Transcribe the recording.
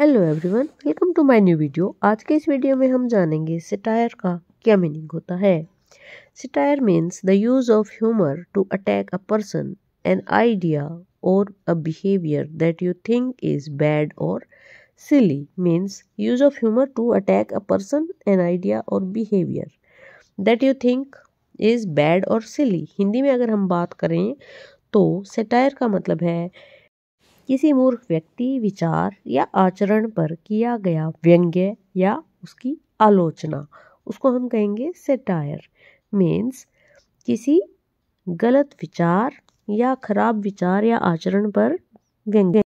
hello everyone welcome to my new video आज के इस वीडियो में हम जानेंगे सिटायर का क्या मीनिंग होता है satire means the use of humour to attack a person an idea or a behaviour that you think is bad or silly means use of humour to attack a person an idea or behaviour that you think is bad or silly Hindi में अगर हम बात करें तो सिटायर का मतलब है किसी मूर्ख व्यक्ति विचार या आचरण पर किया गया व्यंग्य या उसकी आलोचना उसको हम कहेंगे सेटायर मीन्स किसी गलत विचार या खराब विचार या आचरण पर व्यंग्य